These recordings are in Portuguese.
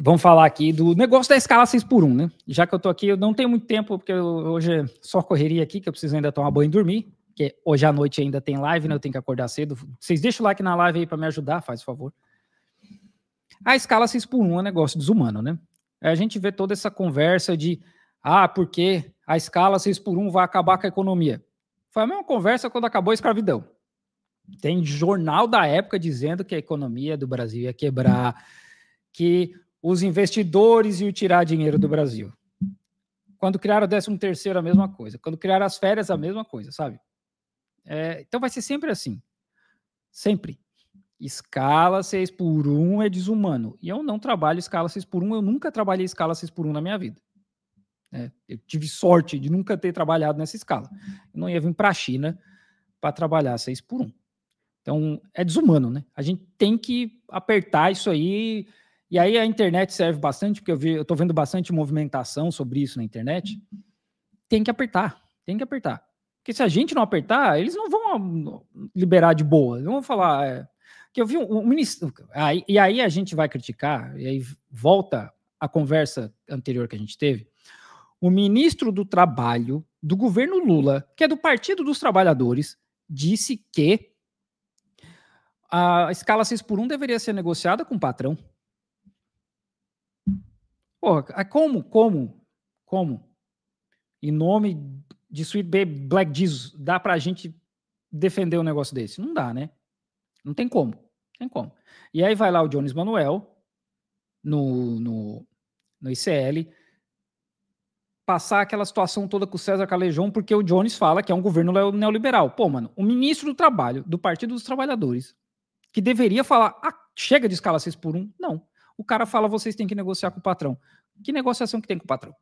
vamos falar aqui do negócio da escala 6 por 1 né? Já que eu tô aqui, eu não tenho muito tempo, porque hoje é só correria aqui, que eu preciso ainda tomar banho e dormir, porque hoje à noite ainda tem live, né? Eu tenho que acordar cedo. Vocês deixam o like na live aí para me ajudar, faz favor. A escala 6 por 1 é um negócio desumano, né? A gente vê toda essa conversa de, ah, porque a escala 6 por 1 vai acabar com a economia. Foi a mesma conversa quando acabou a escravidão. Tem jornal da época dizendo que a economia do Brasil ia quebrar, que os investidores iam tirar dinheiro do Brasil. Quando criaram o décimo terceiro, a mesma coisa. Quando criaram as férias, a mesma coisa, sabe? É, então vai ser sempre assim. Sempre. Escala 6 por 1 é desumano. E eu não trabalho escala 6 por 1, eu nunca trabalhei escala 6 por 1 na minha vida. É, eu tive sorte de nunca ter trabalhado nessa escala. Eu não ia vir para a China para trabalhar 6 por 1. Então, é desumano, né? A gente tem que apertar isso aí e aí a internet serve bastante, porque eu vi, eu tô vendo bastante movimentação sobre isso na internet. Tem que apertar, tem que apertar. Porque se a gente não apertar, eles não vão ah, liberar de boa. Não vão falar. Ah, é, que eu vi um, um ministro. Aí, e aí a gente vai criticar, e aí volta a conversa anterior que a gente teve. O ministro do Trabalho do governo Lula, que é do Partido dos Trabalhadores, disse que a escala 6 por 1 deveria ser negociada com o patrão. Porra, é como, como, como? Em nome de Sweet Baby Black Jesus, dá pra gente defender um negócio desse? Não dá, né? Não tem como. tem como. E aí vai lá o Jones Manuel no, no, no ICL passar aquela situação toda com o César Calejão, porque o Jones fala que é um governo neoliberal. Pô, mano, o ministro do Trabalho, do Partido dos Trabalhadores, que deveria falar, ah, chega de escala 6 por 1, não o cara fala: vocês têm que negociar com o patrão. Que negociação que tem com o patrão?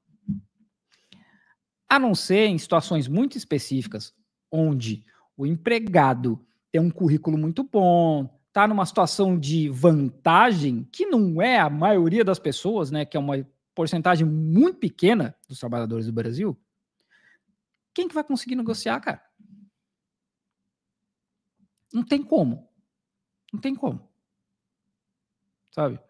A não ser em situações muito específicas, onde o empregado tem um currículo muito bom, está numa situação de vantagem, que não é a maioria das pessoas, né, que é uma porcentagem muito pequena dos trabalhadores do Brasil, quem que vai conseguir negociar, cara? Não tem como. Não tem como. Sabe?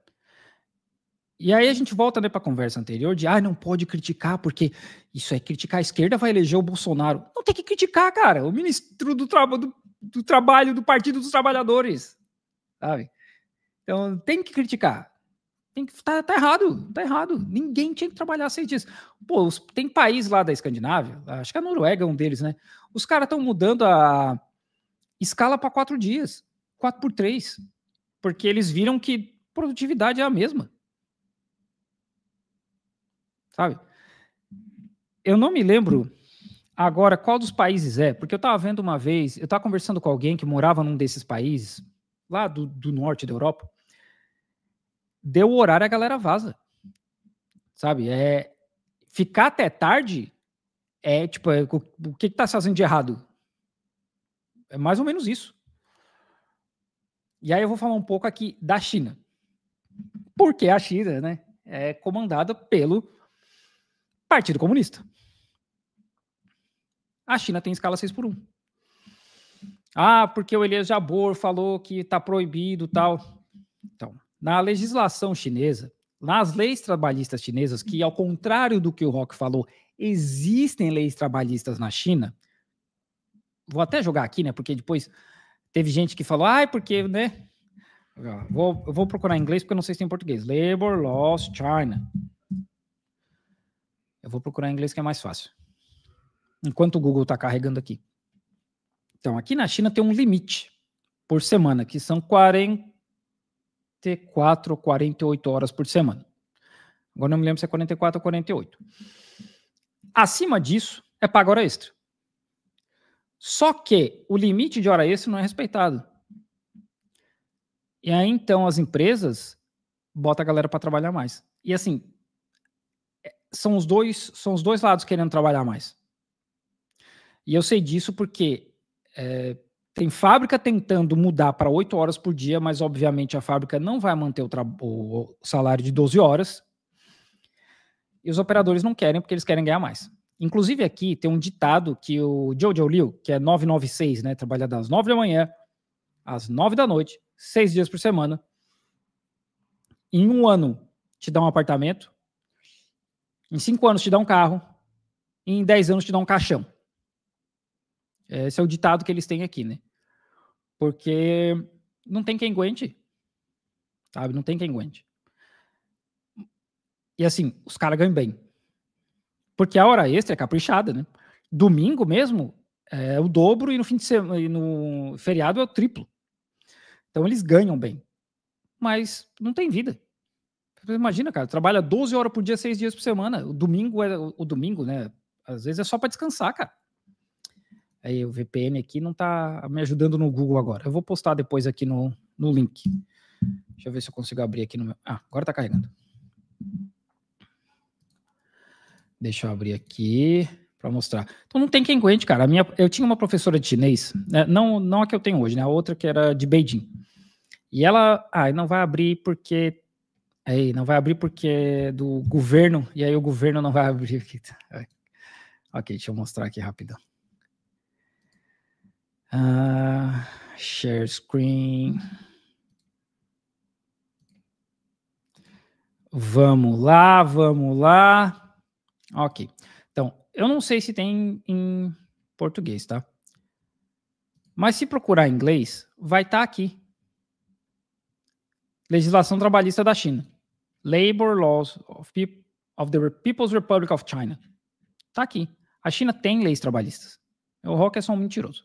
E aí a gente volta né, para a conversa anterior de ah, não pode criticar, porque isso é criticar a esquerda, vai eleger o Bolsonaro. Não tem que criticar, cara. O ministro do, tra do, do trabalho do Partido dos Trabalhadores. Sabe? Então tem que criticar. Tem que, tá, tá, errado, tá errado. Ninguém tinha que trabalhar sem dias Pô, os, tem país lá da Escandinávia, acho que é a Noruega é um deles, né? Os caras estão mudando a escala para quatro dias, quatro por três, porque eles viram que produtividade é a mesma sabe? Eu não me lembro agora qual dos países é, porque eu estava vendo uma vez, eu estava conversando com alguém que morava num desses países, lá do, do norte da Europa, deu o horário a galera vaza, sabe? É, ficar até tarde é tipo, é, o que está se fazendo de errado? É mais ou menos isso. E aí eu vou falar um pouco aqui da China. Porque a China, né, é comandada pelo Partido Comunista. A China tem escala 6 por 1. Ah, porque o Elias Jabor falou que está proibido tal. Então, na legislação chinesa, nas leis trabalhistas chinesas, que ao contrário do que o Rock falou, existem leis trabalhistas na China. Vou até jogar aqui, né? Porque depois teve gente que falou, ai, ah, porque, né? Vou, vou procurar em inglês porque eu não sei se tem em português. Labor Laws China. Eu vou procurar em inglês que é mais fácil. Enquanto o Google está carregando aqui. Então, aqui na China tem um limite por semana, que são 44 ou 48 horas por semana. Agora não me lembro se é 44 ou 48. Acima disso, é paga hora extra. Só que o limite de hora extra não é respeitado. E aí, então, as empresas botam a galera para trabalhar mais. E assim, são os dois são os dois lados querendo trabalhar mais. E eu sei disso porque é, tem fábrica tentando mudar para 8 horas por dia, mas obviamente a fábrica não vai manter o, o salário de 12 horas. E os operadores não querem porque eles querem ganhar mais. Inclusive aqui tem um ditado que o Jojo Liu, que é 996, né, trabalha das 9 da manhã às 9 da noite, seis dias por semana. Em um ano te dá um apartamento, em cinco anos te dá um carro, em dez anos te dá um caixão. Esse é o ditado que eles têm aqui, né? Porque não tem quem aguente, sabe? Não tem quem aguente. E assim, os caras ganham bem. Porque a hora extra é caprichada, né? Domingo mesmo é o dobro e no fim de semana e no feriado é o triplo. Então eles ganham bem. Mas não tem vida. Imagina, cara, trabalha 12 horas por dia, 6 dias por semana. O domingo é o domingo, né? Às vezes é só para descansar, cara. Aí o VPN aqui não tá me ajudando no Google agora. Eu vou postar depois aqui no, no link. Deixa eu ver se eu consigo abrir aqui no meu. Ah, agora tá carregando. Deixa eu abrir aqui para mostrar. Então não tem quem aguente, cara. A minha, eu tinha uma professora de chinês, né? não, não a que eu tenho hoje, né? A outra que era de Beijing. E ela, ah, não vai abrir porque Aí, não vai abrir porque é do governo, e aí o governo não vai abrir aqui. Ok, deixa eu mostrar aqui rapidão. Uh, share screen. Vamos lá, vamos lá. Ok. Então, eu não sei se tem em português, tá? Mas se procurar em inglês, vai estar tá aqui. Legislação trabalhista da China. Labor Laws of, Pe of the People's Republic of China. Tá aqui. A China tem leis trabalhistas. O Rock é só um mentiroso.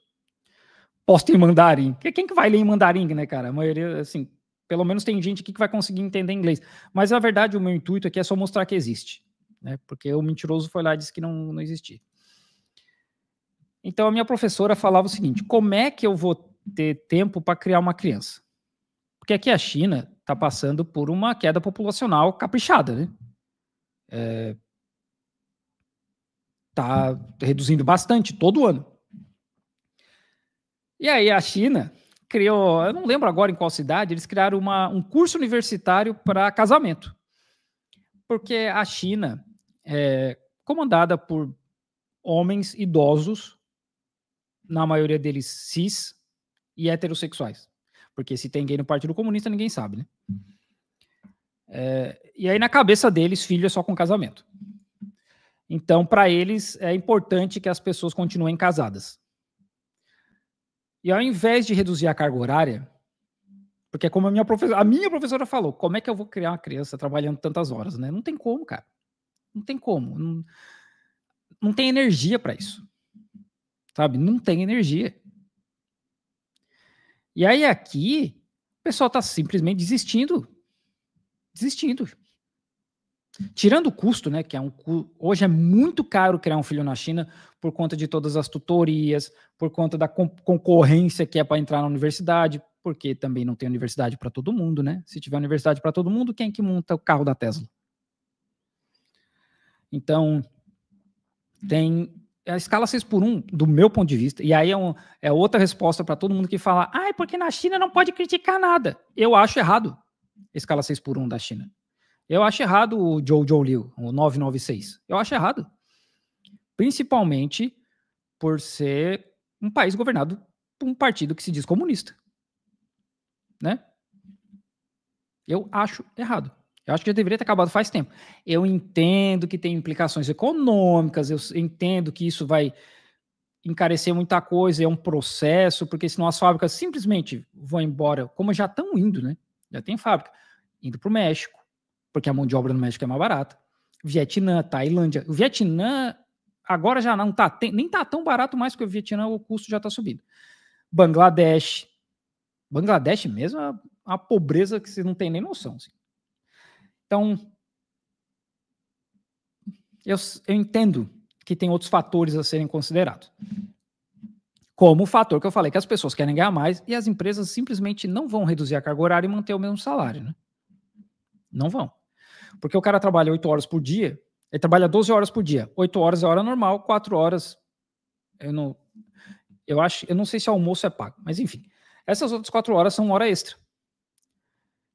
Posta em mandarim. Quem que vai ler em mandarim, né, cara? A maioria, assim, pelo menos tem gente aqui que vai conseguir entender inglês. Mas, na verdade, o meu intuito aqui é só mostrar que existe. Né? Porque o mentiroso foi lá e disse que não, não existia. Então, a minha professora falava o seguinte, como é que eu vou ter tempo para criar uma criança? Porque aqui a China está passando por uma queda populacional caprichada, né? É, tá reduzindo bastante todo ano. E aí a China criou, eu não lembro agora em qual cidade, eles criaram uma, um curso universitário para casamento. Porque a China é comandada por homens idosos, na maioria deles cis e heterossexuais. Porque se tem gay no Partido Comunista, ninguém sabe, né? É, e aí, na cabeça deles, filho é só com casamento. Então, para eles, é importante que as pessoas continuem casadas. E ao invés de reduzir a carga horária, porque é como a minha professora, a minha professora falou, como é que eu vou criar uma criança trabalhando tantas horas, né? Não tem como, cara. Não tem como. Não, não tem energia para isso. Sabe? Não tem energia. E aí aqui, o pessoal está simplesmente desistindo. Desistindo. Tirando o custo, né? Que é um hoje é muito caro criar um filho na China por conta de todas as tutorias, por conta da concorrência que é para entrar na universidade, porque também não tem universidade para todo mundo, né? Se tiver universidade para todo mundo, quem é que monta o carro da Tesla? Então tem a é, escala 6 por 1, do meu ponto de vista, e aí é, um, é outra resposta para todo mundo que fala, ai, ah, é porque na China não pode criticar nada. Eu acho errado a escala 6 por 1 da China. Eu acho errado o Zhou Liu, o 996. Eu acho errado. Principalmente por ser um país governado por um partido que se diz comunista. Né? Eu acho errado. Eu acho que já deveria ter acabado faz tempo. Eu entendo que tem implicações econômicas, eu entendo que isso vai encarecer muita coisa, é um processo, porque senão as fábricas simplesmente vão embora, como já estão indo, né? Já tem fábrica, indo para o México, porque a mão de obra no México é mais barata. Vietnã, Tailândia. O Vietnã agora já não está nem está tão barato mais que o Vietnã, o custo já está subindo. Bangladesh. Bangladesh mesmo, é a, a pobreza que você não tem nem noção. Assim. Então, eu, eu entendo que tem outros fatores a serem considerados. Como o fator que eu falei, que as pessoas querem ganhar mais e as empresas simplesmente não vão reduzir a carga horária e manter o mesmo salário. Né? Não vão. Porque o cara trabalha 8 horas por dia, ele trabalha 12 horas por dia. 8 horas é hora normal, 4 horas. Eu não, eu acho, eu não sei se almoço é pago, mas enfim. Essas outras 4 horas são hora extra.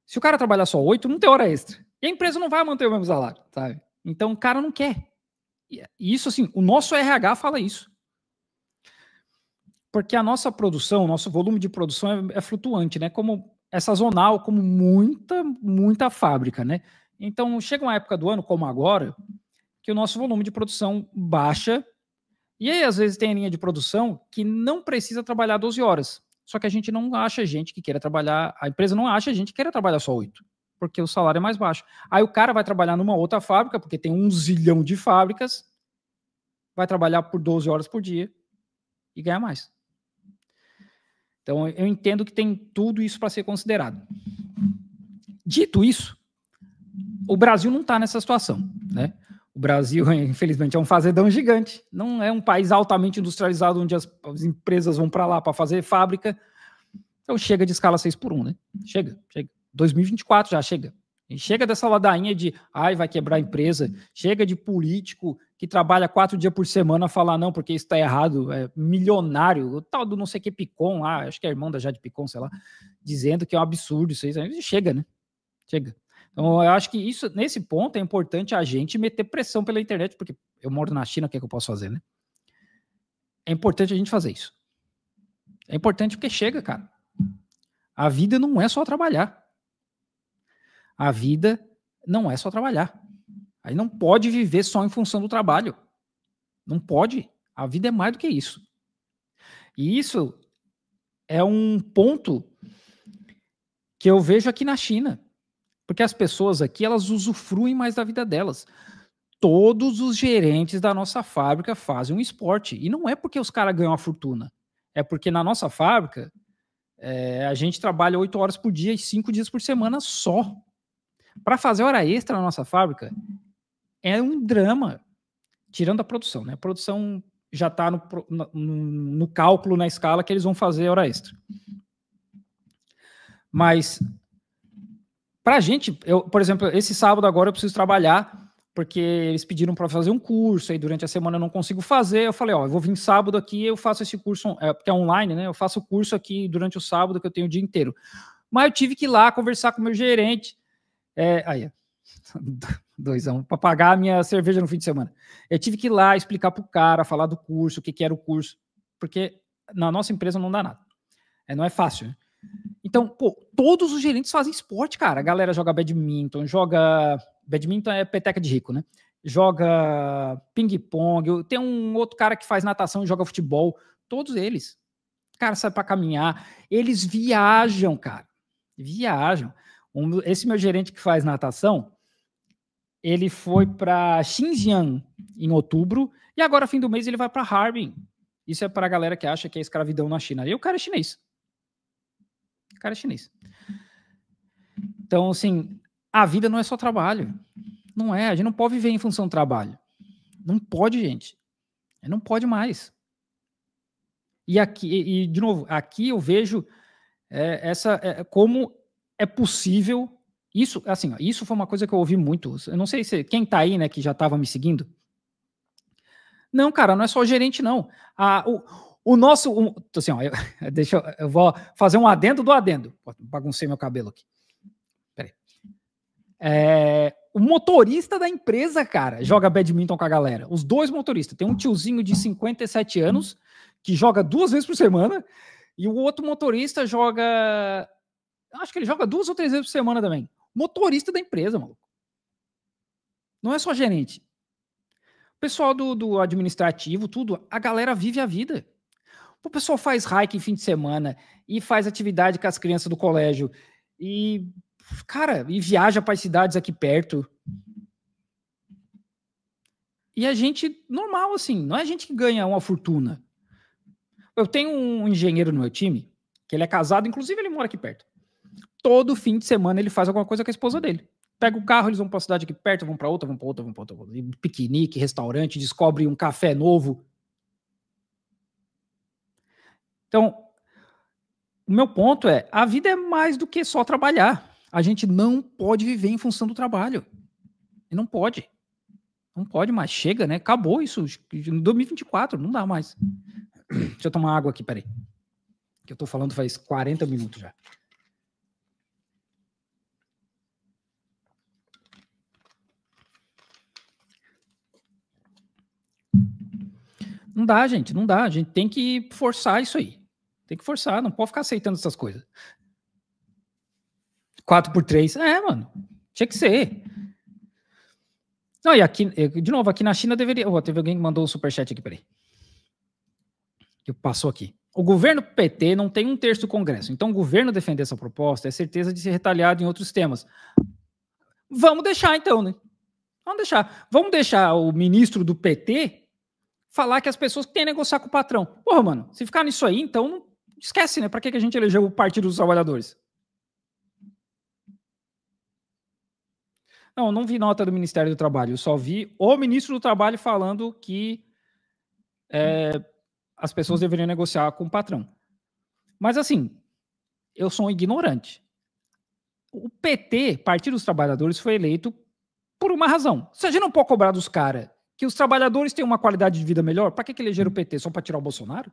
Se o cara trabalhar só 8, não tem hora extra. E a empresa não vai manter o mesmo salário, sabe? Então o cara não quer. E isso, assim, o nosso RH fala isso. Porque a nossa produção, o nosso volume de produção é, é flutuante, né? Como é sazonal, como muita, muita fábrica, né? Então chega uma época do ano, como agora, que o nosso volume de produção baixa. E aí, às vezes, tem a linha de produção que não precisa trabalhar 12 horas. Só que a gente não acha gente que queira trabalhar, a empresa não acha gente que queira trabalhar só 8 porque o salário é mais baixo. Aí o cara vai trabalhar numa outra fábrica, porque tem um zilhão de fábricas, vai trabalhar por 12 horas por dia e ganhar mais. Então eu entendo que tem tudo isso para ser considerado. Dito isso, o Brasil não está nessa situação, né? O Brasil, infelizmente, é um fazedão gigante. Não é um país altamente industrializado onde as, as empresas vão para lá para fazer fábrica. Então chega de escala 6 por 1, né? Chega, chega. 2024 já chega. chega dessa ladainha de ai, vai quebrar a empresa, chega de político que trabalha quatro dias por semana falar não, porque isso está errado, é milionário, o tal do não sei que Picon lá, ah, acho que é irmão da Jade Picon, sei lá, dizendo que é um absurdo isso aí. Chega, né? Chega. Então, eu acho que isso, nesse ponto, é importante a gente meter pressão pela internet, porque eu moro na China, o que é que eu posso fazer, né? É importante a gente fazer isso. É importante porque chega, cara. A vida não é só trabalhar. A vida não é só trabalhar. Aí não pode viver só em função do trabalho. Não pode. A vida é mais do que isso. E isso é um ponto que eu vejo aqui na China. Porque as pessoas aqui, elas usufruem mais da vida delas. Todos os gerentes da nossa fábrica fazem um esporte. E não é porque os caras ganham a fortuna. É porque na nossa fábrica, é, a gente trabalha oito horas por dia e cinco dias por semana só. Para fazer hora extra na nossa fábrica é um drama, tirando a produção, né? A produção já está no, no, no, cálculo, na escala que eles vão fazer hora extra. Mas, para a gente, eu, por exemplo, esse sábado agora eu preciso trabalhar, porque eles pediram para fazer um curso, aí durante a semana eu não consigo fazer. Eu falei, ó, eu vou vir sábado aqui, eu faço esse curso, é, porque é online, né? Eu faço o curso aqui durante o sábado, que eu tenho o dia inteiro. Mas eu tive que ir lá conversar com o meu gerente, é, aí, doisão, um, para pagar a minha cerveja no fim de semana. Eu tive que ir lá explicar para o cara, falar do curso, o que, que era o curso, porque na nossa empresa não dá nada. É, não é fácil. Né? Então, pô, todos os gerentes fazem esporte, cara. A galera joga badminton, joga. Badminton é peteca de rico, né? Joga ping-pong. Tem um outro cara que faz natação e joga futebol. Todos eles. O cara sai para caminhar. Eles viajam, cara. Viajam. Um, esse meu gerente que faz natação, ele foi para Xinjiang em outubro e agora fim do mês ele vai para Harbin. Isso é para a galera que acha que é escravidão na China. E o cara é chinês. O cara é chinês. Então, assim, a vida não é só trabalho. Não é. A gente não pode viver em função do trabalho. Não pode, gente. Não pode mais. E aqui, e, de novo, aqui eu vejo é, essa é, como é possível. Isso, assim, ó, isso foi uma coisa que eu ouvi muito. Eu não sei se quem tá aí, né, que já tava me seguindo. Não, cara, não é só gerente, não. Ah, o, o nosso. O, assim, ó, eu, deixa eu, eu vou fazer um adendo do adendo. Baguncei meu cabelo aqui. Peraí. É, o motorista da empresa, cara, joga badminton com a galera. Os dois motoristas. Tem um tiozinho de 57 anos que joga duas vezes por semana. E o outro motorista joga eu acho que ele joga duas ou três vezes por semana também. Motorista da empresa, maluco. Não é só gerente. O pessoal do, do administrativo, tudo, a galera vive a vida. O pessoal faz hike em fim de semana e faz atividade com as crianças do colégio e cara, e viaja para as cidades aqui perto. E a gente normal assim, não é a gente que ganha uma fortuna. Eu tenho um engenheiro no meu time que ele é casado, inclusive ele mora aqui perto todo fim de semana ele faz alguma coisa com a esposa dele. Pega o carro, eles vão para uma cidade aqui perto, vão para outra, vão para outra, vão para outra, outra. Piquenique, restaurante, descobre um café novo. Então, o meu ponto é: a vida é mais do que só trabalhar. A gente não pode viver em função do trabalho. E não pode. Não pode mais. Chega, né? Acabou isso. Em 2024, não dá mais. Deixa eu tomar água aqui, peraí. Que eu tô falando faz 40 minutos já. Não dá, gente, não dá. A gente tem que forçar isso aí. Tem que forçar, não pode ficar aceitando essas coisas. 4 por 3 É, mano. Tinha que ser. Não, e aqui, eh, de novo, aqui na China deveria. Oh, teve alguém que mandou um superchat aqui, peraí. Que passou aqui. O governo PT não tem um terço do Congresso. Então, o governo defender essa proposta é certeza de ser retalhado em outros temas. Vamos deixar, então, né? Vamos deixar. Vamos deixar o ministro do PT falar que as pessoas têm que negociar com o patrão. Porra, mano, se ficar nisso aí, então esquece, né? Para que, que a gente elegeu o Partido dos Trabalhadores? Não, não vi nota do Ministério do Trabalho, eu só vi o ministro do Trabalho falando que é, as pessoas deveriam negociar com o patrão. Mas assim, eu sou um ignorante. O PT, Partido dos Trabalhadores, foi eleito por uma razão. a gente não pode cobrar dos caras que os trabalhadores têm uma qualidade de vida melhor, para que, que elegeram o PT? Só para tirar o Bolsonaro?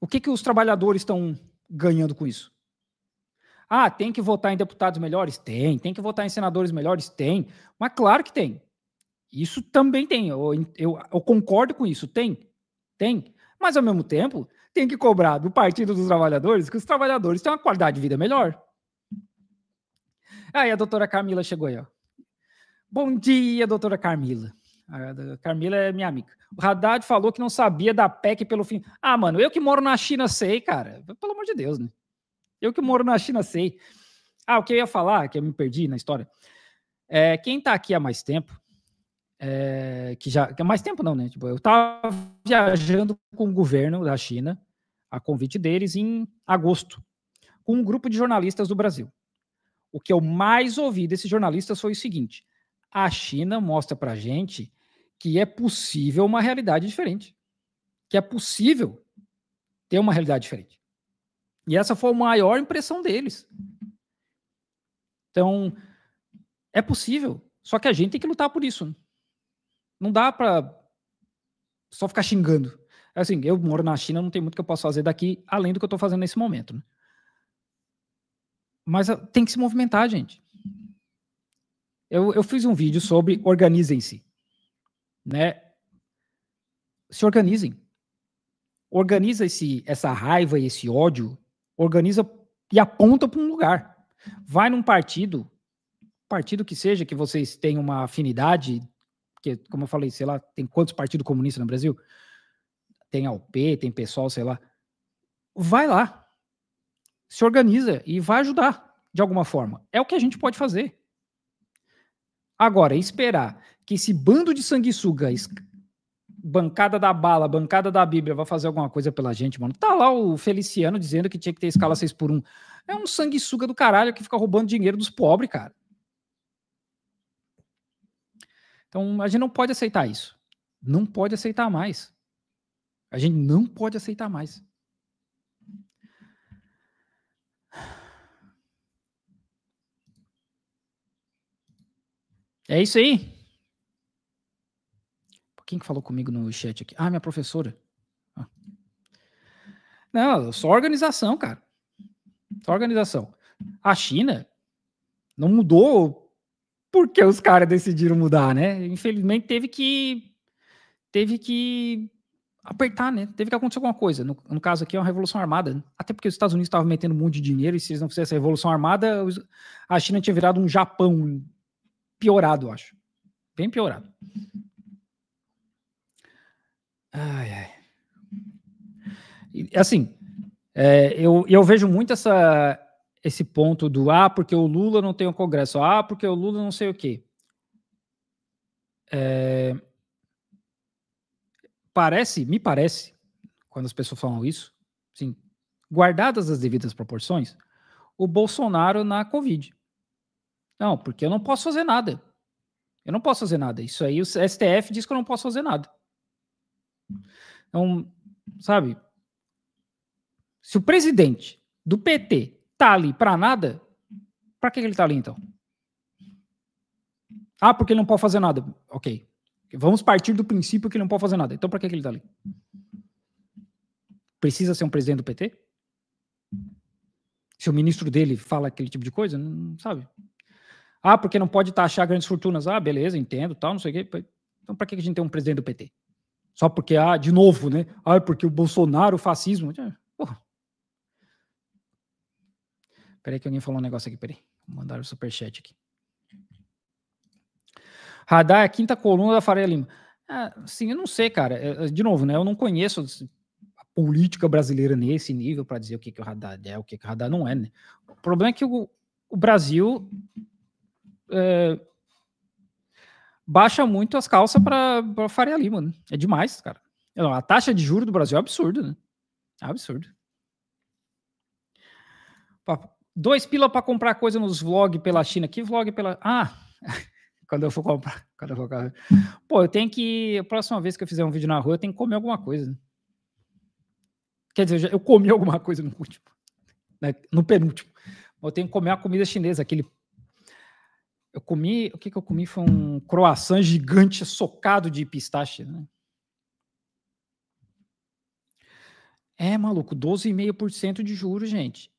O que, que os trabalhadores estão ganhando com isso? Ah, tem que votar em deputados melhores? Tem. Tem que votar em senadores melhores? Tem. Mas claro que tem. Isso também tem. Eu, eu, eu concordo com isso. Tem. Tem. Mas, ao mesmo tempo, tem que cobrar do Partido dos Trabalhadores que os trabalhadores têm uma qualidade de vida melhor. Aí a doutora Camila chegou aí, ó. Bom dia, doutora Carmila. A Carmila é minha amiga. O Haddad falou que não sabia da PEC pelo fim. Ah, mano, eu que moro na China sei, cara. Pelo amor de Deus, né? Eu que moro na China sei. Ah, o que eu ia falar, que eu me perdi na história. É, quem tá aqui há mais tempo, é, que já. Que há mais tempo não, né? Tipo, eu tava viajando com o governo da China, a convite deles, em agosto, com um grupo de jornalistas do Brasil. O que eu mais ouvi desses jornalistas foi o seguinte: a China mostra para gente que é possível uma realidade diferente, que é possível ter uma realidade diferente. E essa foi a maior impressão deles. Então, é possível, só que a gente tem que lutar por isso. Não dá para só ficar xingando. Assim, eu moro na China, não tem muito que eu posso fazer daqui, além do que eu estou fazendo nesse momento. Né? Mas ah, tem que se movimentar, gente. Eu, eu fiz um vídeo sobre organizem-se. Né? Se organizem. organiza esse essa raiva e esse ódio, organiza e aponta para um lugar. Vai num partido, partido que seja, que vocês tenham uma afinidade, que, como eu falei, sei lá, tem quantos partidos comunistas no Brasil? Tem AOP, tem pessoal, sei lá. Vai lá, se organiza e vai ajudar de alguma forma. É o que a gente pode fazer. Agora, esperar que esse bando de sanguessuga, bancada da bala, bancada da Bíblia, vá fazer alguma coisa pela gente, mano. Tá lá o Feliciano dizendo que tinha que ter escala 6 por 1 É um sanguessuga do caralho que fica roubando dinheiro dos pobres, cara. Então, a gente não pode aceitar isso. Não pode aceitar mais. A gente não pode aceitar mais. É isso aí. Quem que falou comigo no chat aqui? Ah, minha professora. Ah. Não, só organização, cara. Só organização. A China não mudou porque os caras decidiram mudar, né? Infelizmente teve que teve que apertar, né? Teve que acontecer alguma coisa. No, no caso aqui é uma revolução armada, até porque os Estados Unidos estavam metendo um monte de dinheiro e se eles não fizessem a revolução armada, a China tinha virado um Japão piorado, acho. Bem piorado. Ai, ai. assim, é, eu, eu vejo muito essa, esse ponto do ah, porque o Lula não tem o um Congresso, ah, porque o Lula não sei o quê. É, parece, me parece, quando as pessoas falam isso, assim, guardadas as devidas proporções, o Bolsonaro na Covid. Não, porque eu não posso fazer nada. Eu não posso fazer nada. Isso aí o STF diz que eu não posso fazer nada. Então, sabe? Se o presidente do PT tá ali para nada, para que ele tá ali então? Ah, porque ele não pode fazer nada. Ok. Vamos partir do princípio que ele não pode fazer nada. Então, para que ele tá ali? Precisa ser um presidente do PT? Se o ministro dele fala aquele tipo de coisa, não sabe? Ah, porque não pode taxar grandes fortunas. Ah, beleza, entendo, tal, não sei o quê. Então, para que a gente tem um presidente do PT? Só porque, ah, de novo, né? Ah, porque o Bolsonaro, o fascismo. Ah, porra. Peraí que alguém falou um negócio aqui, peraí. mandar o superchat aqui. Radar é a quinta coluna da Faria Lima. Ah, sim, eu não sei, cara. De novo, né? Eu não conheço a política brasileira nesse nível para dizer o que, que o radar é, o que, que o radar não é. Né? O problema é que o, o Brasil é, baixa muito as calças para Faria Lima, né? É demais, cara. É, não, a taxa de juro do Brasil é absurda, né? É absurdo. Dois pila para comprar coisa nos vlog pela China. Que vlog pela. Ah! quando eu for comprar. Quando eu for comprar. Pô, eu tenho que. A próxima vez que eu fizer um vídeo na rua, eu tenho que comer alguma coisa. Né? Quer dizer, eu comi alguma coisa no último. Né? No penúltimo. Eu tenho que comer a comida chinesa, aquele eu comi, o que, que eu comi foi um croissant gigante socado de pistache, né? É, maluco, 12,5% de juros, gente.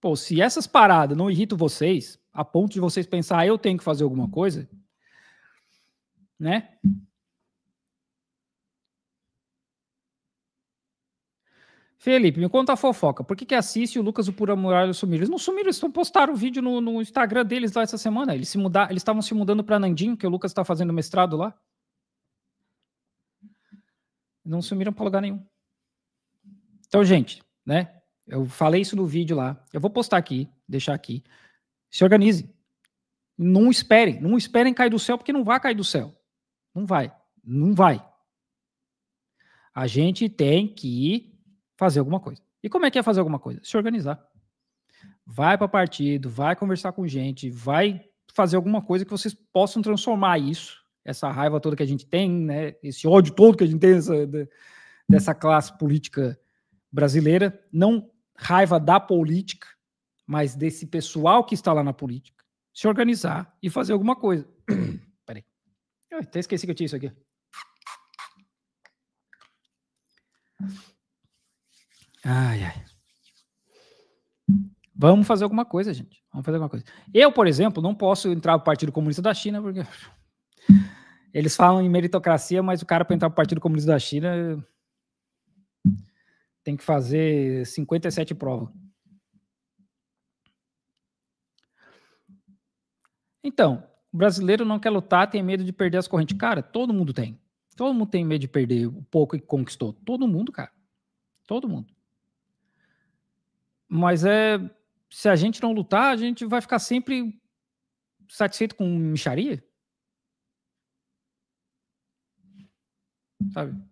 Pô, se essas paradas não irritam vocês, a ponto de vocês pensar, ah, eu tenho que fazer alguma coisa, né? Felipe, me conta a fofoca. Por que, que assiste o Lucas o Pura Muralha sumiram? Eles não sumiram, eles postaram o um vídeo no, no, Instagram deles lá essa semana. Eles se mudar, eles estavam se mudando para Nandim, que o Lucas está fazendo mestrado lá. Não sumiram para lugar nenhum. Então, gente, né? Eu falei isso no vídeo lá. Eu vou postar aqui, deixar aqui. Se organize. Não esperem, não esperem cair do céu, porque não vai cair do céu. Não vai, não vai. A gente tem que fazer alguma coisa. E como é que é fazer alguma coisa? Se organizar. Vai para partido, vai conversar com gente, vai fazer alguma coisa que vocês possam transformar isso, essa raiva toda que a gente tem, né, esse ódio todo que a gente tem dessa classe política brasileira, não raiva da política, mas desse pessoal que está lá na política, se organizar e fazer alguma coisa. Peraí. Eu até esqueci que eu tinha isso aqui. Ai, ai. Vamos fazer alguma coisa, gente. Vamos fazer alguma coisa. Eu, por exemplo, não posso entrar no Partido Comunista da China, porque eles falam em meritocracia, mas o cara para entrar no Partido Comunista da China tem que fazer 57 provas. Então, o brasileiro não quer lutar, tem medo de perder as correntes. Cara, todo mundo tem. Todo mundo tem medo de perder o pouco que conquistou. Todo mundo, cara. Todo mundo. Mas é se a gente não lutar, a gente vai ficar sempre satisfeito com micharia? Sabe?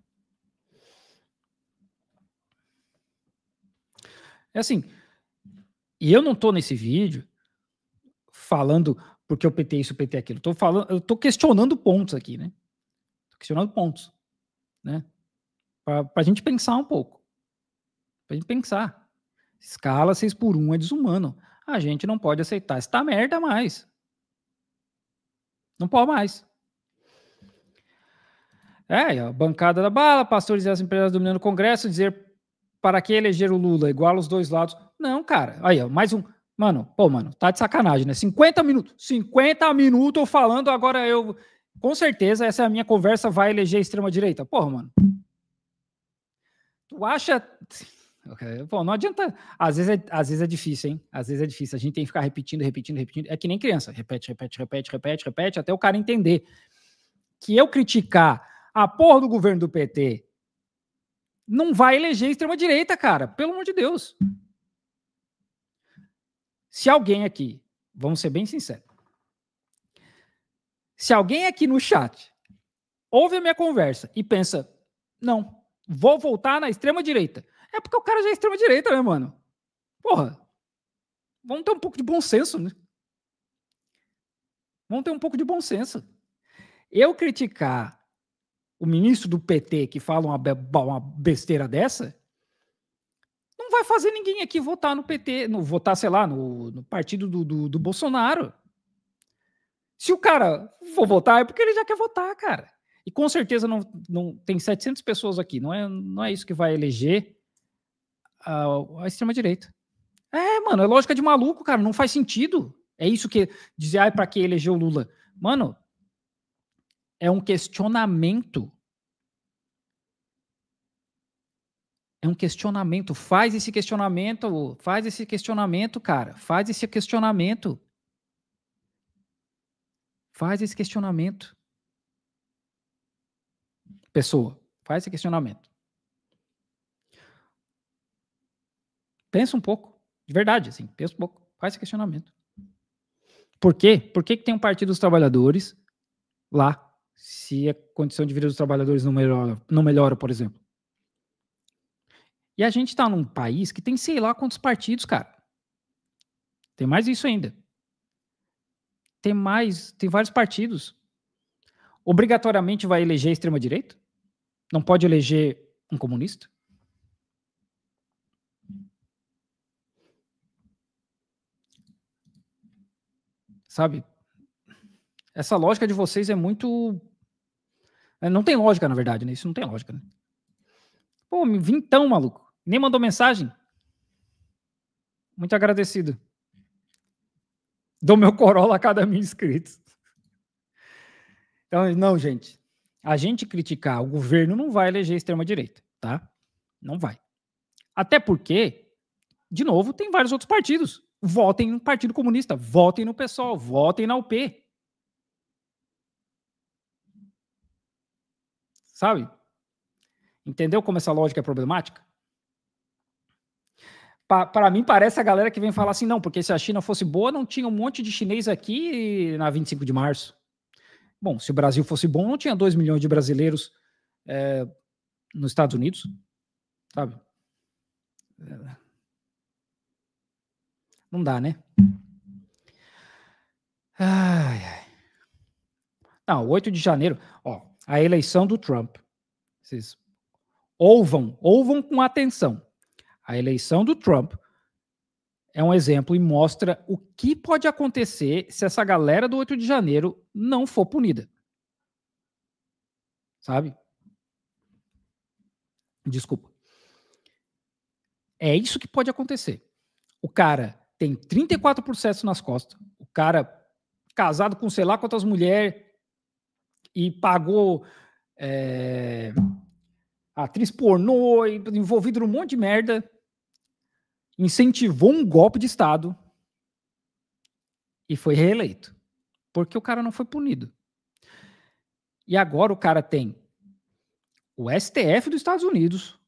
É assim, e eu não tô nesse vídeo falando porque o PT é isso, o PT é aquilo. Eu tô falando, eu tô questionando pontos aqui, né? Tô questionando pontos, né? Para a gente pensar um pouco. Para a gente pensar. Escala 6 por 1 é desumano. A gente não pode aceitar esta merda mais. Não pode mais. É, a bancada da bala, pastores e as empresas dominando o Congresso, dizer para que eleger o Lula, igual os dois lados. Não, cara. Aí, ó, mais um. Mano, pô, mano, tá de sacanagem, né? 50 minutos. 50 minutos eu falando, agora eu. Com certeza, essa é a minha conversa, vai eleger extrema-direita. Porra, mano. Tu acha. Bom, não adianta. Às vezes, é, às vezes é difícil, hein? Às vezes é difícil. A gente tem que ficar repetindo, repetindo, repetindo. É que nem criança. Repete, repete, repete, repete, repete, até o cara entender. Que eu criticar a porra do governo do PT não vai eleger extrema-direita, cara. Pelo amor de Deus. Se alguém aqui, vamos ser bem sinceros. Se alguém aqui no chat ouve a minha conversa e pensa, não, vou voltar na extrema-direita é porque o cara já é extrema-direita, né, mano? Porra. Vamos ter um pouco de bom senso, né? Vamos ter um pouco de bom senso. Eu criticar o ministro do PT que fala uma, uma besteira dessa, não vai fazer ninguém aqui votar no PT, no, votar, sei lá, no, no partido do, do, do Bolsonaro. Se o cara for votar, é porque ele já quer votar, cara. E com certeza não, não tem 700 pessoas aqui. Não é, não é isso que vai eleger a, a extrema-direita. É, mano, é lógica de maluco, cara, não faz sentido. É isso que dizer, ai, ah, para que eleger o Lula? Mano, é um questionamento. É um questionamento. Faz esse questionamento, faz esse questionamento, cara. Faz esse questionamento. Faz esse questionamento. Pessoa, faz esse questionamento. Pensa um pouco. De verdade, assim, pensa um pouco. Faz esse questionamento. Por quê? Por que, que tem um Partido dos Trabalhadores lá, se a condição de vida dos trabalhadores não melhora, não melhora por exemplo? E a gente está num país que tem sei lá quantos partidos, cara. Tem mais isso ainda. Tem mais, tem vários partidos. Obrigatoriamente vai eleger a extrema-direita? Não pode eleger um comunista? sabe? Essa lógica de vocês é muito. É, não tem lógica, na verdade, né? Isso não tem lógica, né? Pô, me vim tão maluco. Nem mandou mensagem. Muito agradecido. Dou meu Corolla a cada mil inscritos. Então, não, gente. A gente criticar o governo não vai eleger extrema-direita, tá? Não vai. Até porque, de novo, tem vários outros partidos votem no Partido Comunista, votem no PSOL, votem na UP. Sabe? Entendeu como essa lógica é problemática? Para mim, parece a galera que vem falar assim: não, porque se a China fosse boa, não tinha um monte de chinês aqui na 25 de março. Bom, se o Brasil fosse bom, não tinha 2 milhões de brasileiros é, nos Estados Unidos, sabe? Eh, não dá, né? Ai, ai. Não, 8 de janeiro, ó, a eleição do Trump. Vocês ouvam, ouvam com atenção. A eleição do Trump é um exemplo e mostra o que pode acontecer se essa galera do 8 de janeiro não for punida. Sabe? Desculpa. É isso que pode acontecer. O cara tem 34 processos nas costas. O cara casado com sei lá quantas mulheres e pagou é, atriz pornô, envolvido num monte de merda, incentivou um golpe de Estado e foi reeleito. Porque o cara não foi punido. E agora o cara tem o STF dos Estados Unidos,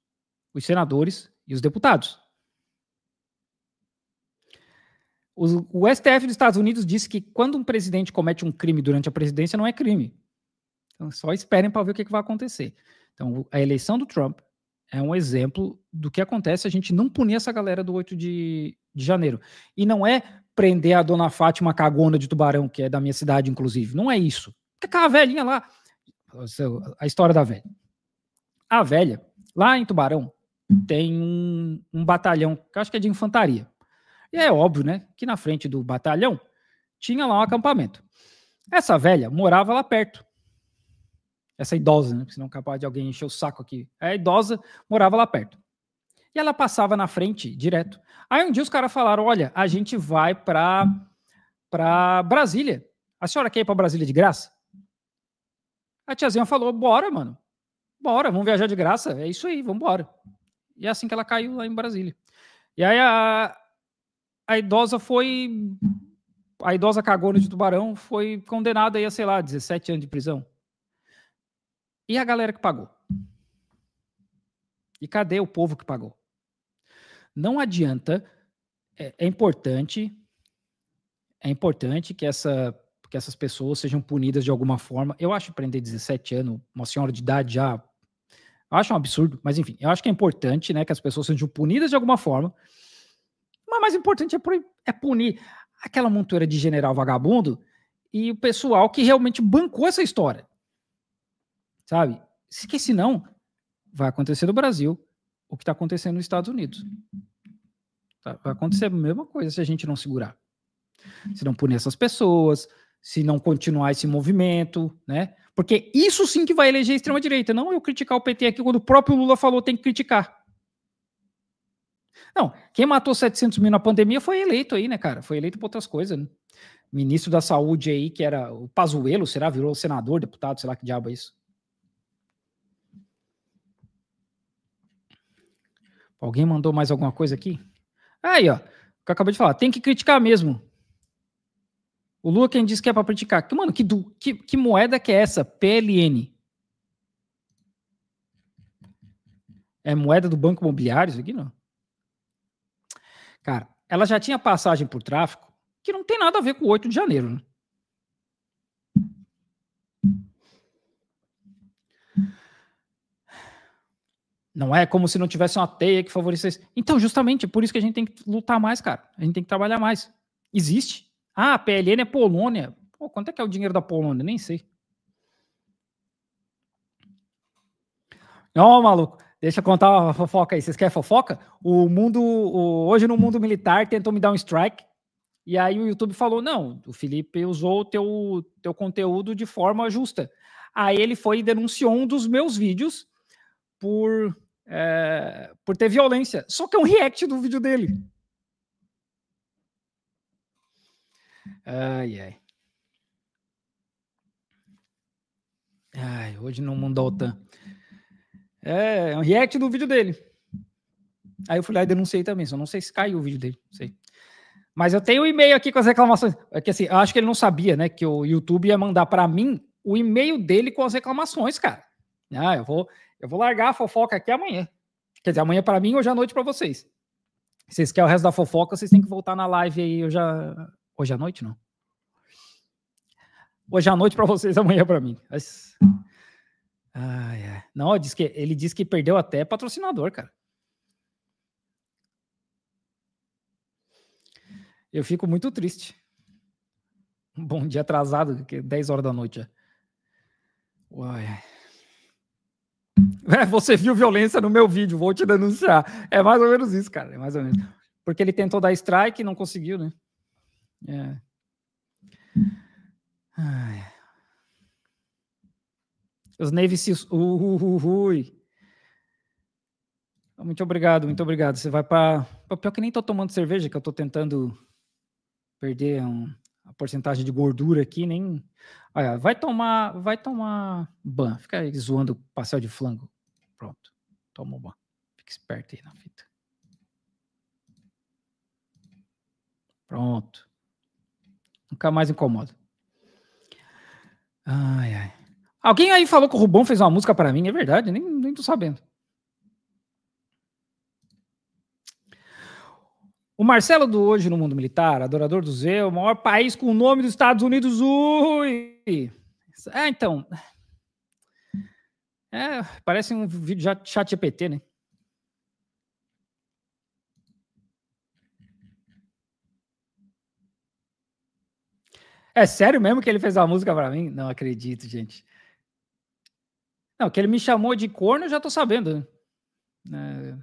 os senadores e os deputados. O, STF dos Estados Unidos disse que quando um presidente comete um crime durante a presidência, não é crime. Então, só esperem para ver o que, que, vai acontecer. Então, a eleição do Trump é um exemplo do que acontece a gente não punir essa galera do 8 de, de janeiro. E não é prender a dona Fátima Cagona de Tubarão, que é da minha cidade, inclusive. Não é isso. Aquela velhinha lá. A história da velha. A velha, lá em Tubarão, tem um, um batalhão, que acho que é de infantaria e é óbvio, né, que na frente do batalhão tinha lá um acampamento. Essa velha morava lá perto. Essa idosa, né? Porque senão é capaz de alguém encher o saco aqui. A idosa morava lá perto. E ela passava na frente direto. Aí um dia os caras falaram: olha, a gente vai para para Brasília. A senhora quer ir para Brasília de graça? A tiazinha falou: bora, mano. Bora, vamos viajar de graça. É isso aí, vamos embora. E é assim que ela caiu lá em Brasília. E aí a, a idosa foi. A idosa cagona de tubarão foi condenada a, sei lá, 17 anos de prisão. E a galera que pagou? E cadê o povo que pagou? Não adianta. É, é importante. É importante que, essa, que essas pessoas sejam punidas de alguma forma. Eu acho prender 17 anos, uma senhora de idade já acho um absurdo, mas enfim, eu acho que é importante, né, que as pessoas sejam punidas de alguma forma, mas mais importante é, é punir aquela montura de general vagabundo e o pessoal que realmente bancou essa história. Sabe? Se que senão vai acontecer no Brasil o que está acontecendo nos Estados Unidos. Tá, vai acontecer a mesma coisa se a gente não segurar. Se não punir essas pessoas, se não continuar esse movimento, né? Porque isso sim que vai eleger a extrema-direita. Não eu criticar o PT aqui quando o próprio Lula falou tem que criticar. Não, quem matou 700 mil na pandemia foi eleito aí, né, cara? Foi eleito por outras coisas, né? Ministro da Saúde aí, que era o Pazuello, será? Virou senador, deputado, sei lá que diabo é isso. Alguém mandou mais alguma coisa aqui? Aí, ó. O que eu acabei de falar. Tem que criticar mesmo. O Lula quem disse que é para criticar. Que, mano, que, que, que moeda que é essa? PLN. É moeda do Banco Imobiliário isso aqui, não? Cara, ela já tinha passagem por tráfico que não tem nada a ver com o 8 de janeiro, né? Não é como se não tivesse uma teia que favorecesse. Então, justamente, é por isso que a gente tem que lutar mais, cara. A gente tem que trabalhar mais. Existe. Ah, a PLN é Polônia. Pô, quanto é que é o dinheiro da Polônia? Nem sei. Não, maluco. Deixa eu contar uma fofoca aí. Vocês querem fofoca? O mundo. O, hoje, no mundo militar, tentou me dar um strike. E aí o YouTube falou: não, o Felipe usou o teu, teu conteúdo de forma justa. Aí ele foi e denunciou um dos meus vídeos por, é, por ter violência. Só que é um react do vídeo dele. Ai, ai. Ai, hoje não mundo da OTAN. É, é um react do vídeo dele. Aí eu fui lá e denunciei também, só não sei se caiu o vídeo dele, não sei. Mas eu tenho o um e-mail aqui com as reclamações. É que assim, eu acho que ele não sabia, né, que o YouTube ia mandar para mim o e-mail dele com as reclamações, cara. Ah, eu vou, eu vou largar a fofoca aqui amanhã. Quer dizer, amanhã para mim, hoje à noite para vocês. Se vocês querem o resto da fofoca, vocês têm que voltar na live aí hoje, a... hoje à noite, não. Hoje à noite para vocês, amanhã para mim. Mas... Ah, é. Não, que, ele disse que perdeu até patrocinador, cara. Eu fico muito triste. Bom dia atrasado, 10 horas da noite já. Uai. É, você viu violência no meu vídeo, vou te denunciar. É mais ou menos isso, cara. É mais ou menos. Porque ele tentou dar strike e não conseguiu, né? É. Ai. Os Navy Seals. Uhuhui. Uh, uh, muito obrigado, muito obrigado. Você vai para. Pior que nem estou tomando cerveja, que eu estou tentando perder um, a porcentagem de gordura aqui, nem. Olha, vai tomar, vai tomar ban. Fica aí zoando pastel de flango. Pronto. Toma o ban. Fica esperto aí na fita. Pronto. Nunca mais incomodo. Ai, ai. Alguém aí falou que o Rubão fez uma música para mim, é verdade, nem, nem tô sabendo. O Marcelo do Hoje no Mundo Militar, adorador do Zé, o maior país com o nome dos Estados Unidos. Ui! É, então. É, parece um vídeo já chat EPT, né? É sério mesmo que ele fez a música para mim? Não acredito, gente. Não, que ele me chamou de corno, eu já tô sabendo. Né?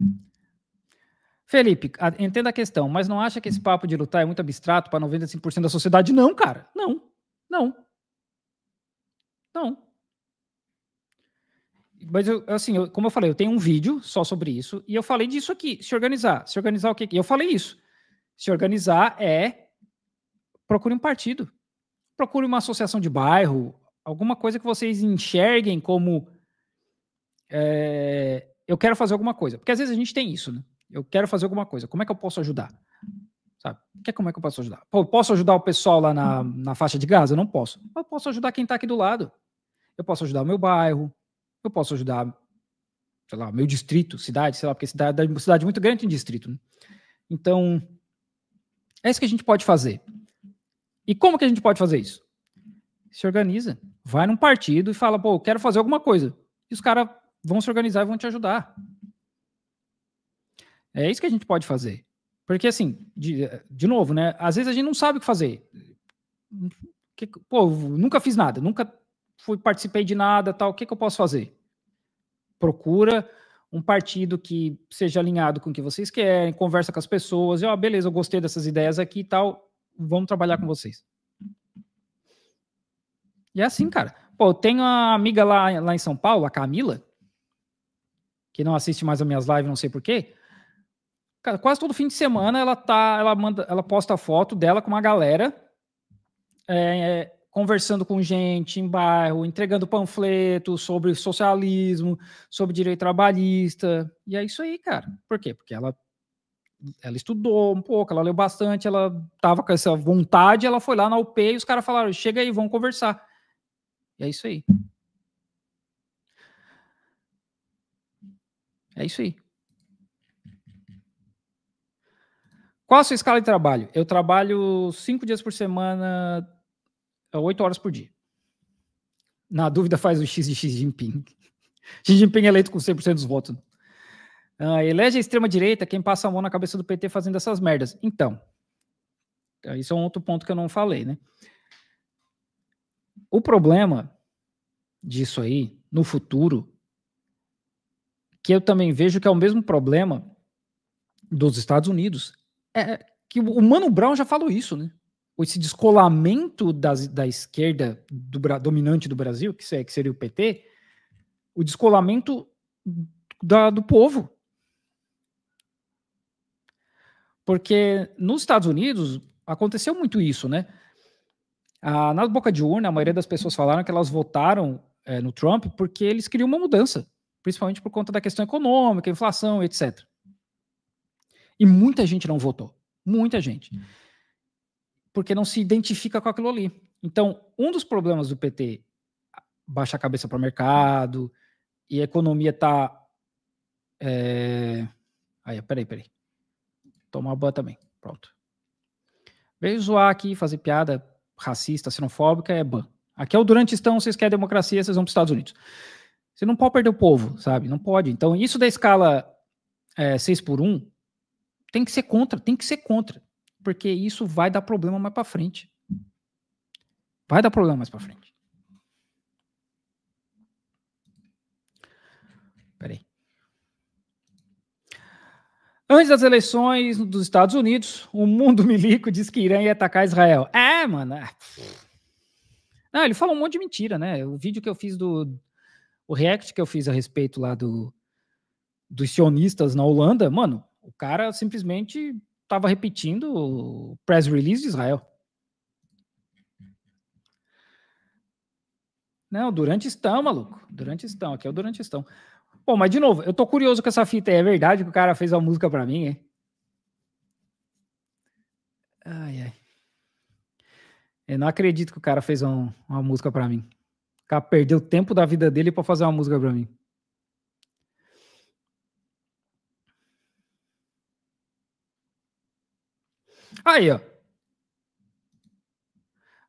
É... Felipe, entenda a questão, mas não acha que esse papo de lutar é muito abstrato para 95% da sociedade? Não, cara. Não. Não. Não. Mas, eu, assim, eu, como eu falei, eu tenho um vídeo só sobre isso e eu falei disso aqui. Se organizar. Se organizar o quê? Eu falei isso. Se organizar é. Procure um partido procure uma associação de bairro, alguma coisa que vocês enxerguem como é, eu quero fazer alguma coisa. Porque às vezes a gente tem isso, né? Eu quero fazer alguma coisa. Como é que eu posso ajudar? Sabe? Que, é como é que eu posso ajudar? Pô, posso ajudar o pessoal lá na, na faixa de gás? Eu não posso. Mas eu posso ajudar quem está aqui do lado. Eu posso ajudar o meu bairro. Eu posso ajudar, sei lá, meu distrito, cidade, sei lá, porque cidade é cidade muito grande em distrito. Né? Então, é isso que a gente pode fazer. E como que a gente pode fazer isso? Se organiza, vai num partido e fala, pô, quero fazer alguma coisa. E os caras vão se organizar e vão te ajudar. É isso que a gente pode fazer. Porque, assim, de, de novo, né? Às vezes a gente não sabe o que fazer. Que, pô, nunca fiz nada, nunca fui, participei de nada, tal. O que, que eu posso fazer? Procura um partido que seja alinhado com o que vocês querem, conversa com as pessoas, e ó, beleza, eu gostei dessas ideias aqui e tal vamos trabalhar com uhum. vocês. E é assim, cara. Pô, tenho uma amiga lá, lá em São Paulo, a Camila, que não assiste mais as minhas lives, não sei porquê. Cara, quase todo fim de semana ela tá, ela manda, ela posta foto dela com uma galera é, é conversando com gente em bairro, entregando panfletos sobre socialismo, sobre direito trabalhista. E é isso aí, cara. Por quê? Porque ela ela estudou um pouco, ela leu bastante, ela tava com essa vontade, ela foi lá na UP e os caras falaram: chega aí, vamos conversar. E é isso aí. É isso aí. Qual a sua escala de trabalho? Eu trabalho cinco dias por semana, oito horas por dia. Na dúvida, faz o X de Xi Jinping. Xi Jinping é eleito com 100% dos votos. Uh, elege a extrema-direita quem passa a mão na cabeça do PT fazendo essas merdas. Então, ah, isso é um outro ponto que eu não falei, né? O problema disso aí, no futuro, que eu também vejo que é o mesmo problema dos Estados Unidos, é que o Mano Brown já falou isso, né? Esse descolamento das, da esquerda do, dominante do Brasil, que seria o PT, o descolamento da, do povo. Porque nos Estados Unidos aconteceu muito isso, né? Ah, na boca de urna, a maioria das pessoas falaram que elas votaram é, no Trump porque eles queriam uma mudança, principalmente por conta da questão econômica, inflação, etc. E muita gente não votou. Muita gente. Hum. Porque não se identifica com aquilo ali. Então, um dos problemas do PT baixa a cabeça para o mercado e a economia está. É... Eh, aí, peraí, peraí tomar ban também. Pronto. Veio zoar aqui, fazer piada racista, xenofóbica, é ban. Aqui é o durante estão, vocês querem democracia, vocês vão para os Estados Unidos. Você não pode perder o povo, sabe? Não pode. Então, isso da escala é, 6 por 1 tem que ser contra, tem que ser contra. Porque isso vai dar problema mais para frente. Vai dar problema mais para frente. Antes das eleições dos Estados Unidos, o mundo milico diz que Irã ia atacar Israel. É, mano. É, Não, ele fala um monte de mentira, né? O vídeo que eu fiz do. O react que eu fiz a respeito lá do, dos sionistas na Holanda, mano, o cara simplesmente estava repetindo o press release de Israel. Não, durante estão, maluco. Durante estão, aqui é o durante estão. Bom, mas de novo, eu tô curioso com essa fita aí. É verdade que o cara fez a música para mim, é? Ai, ai. Eu não acredito que o cara fez um, uma música para mim. O cara perdeu tempo da vida dele para fazer uma música para mim. Aí, ó.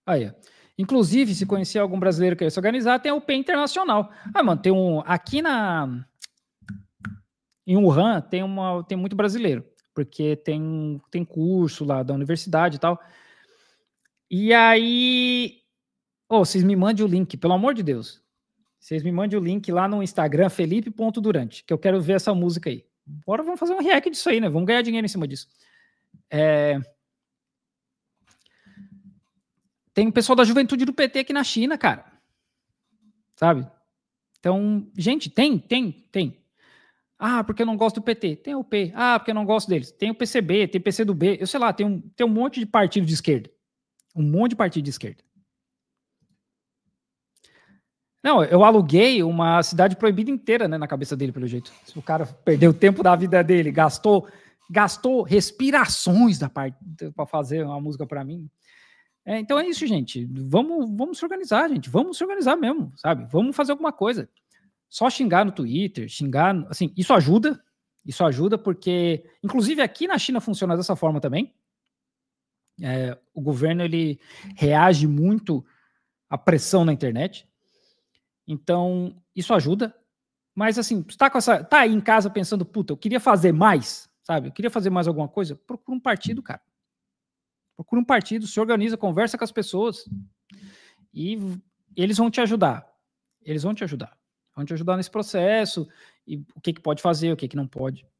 Aí, ó. Inclusive, se conhecer algum brasileiro que queira se organizar, tem a UP Internacional. Ah, mano, tem um. Aqui na. Em Wuhan tem, uma, tem muito brasileiro, porque tem, tem curso lá da universidade e tal. E aí. Ô, oh, vocês me mandem o link, pelo amor de Deus. Vocês me mandem o link lá no Instagram, felipe.durante, que eu quero ver essa música aí. Bora, vamos fazer um react disso aí, né? Vamos ganhar dinheiro em cima disso. É. Tem o pessoal da juventude do PT aqui na China, cara. Sabe? Então, gente, tem, tem, tem. Ah, porque eu não gosto do PT. Tem o P. Ah, porque eu não gosto deles. Tem o PCB, tem o PCdoB. Eu sei lá, tem um, tem um monte de partido de esquerda. Um monte de partido de esquerda. Não, eu aluguei uma cidade proibida inteira né, na cabeça dele, pelo jeito. O cara perdeu o tempo da vida dele, gastou gastou respirações da parte para fazer uma música para mim. É, então é isso, gente. Vamos, vamos se organizar, gente. Vamos se organizar mesmo, sabe? Vamos fazer alguma coisa. Só xingar no Twitter, xingar, assim, isso ajuda. Isso ajuda porque, inclusive, aqui na China funciona dessa forma também. É, o governo ele reage muito à pressão na internet. Então isso ajuda. Mas assim, está com essa, tá aí em casa pensando, puta, eu queria fazer mais, sabe? Eu queria fazer mais alguma coisa. Procura um partido, hum. cara. Procura um partido, se organiza, conversa com as pessoas e eles vão te ajudar. Eles vão te ajudar. Vão te ajudar nesse processo e o que, que pode fazer, o que, que não pode.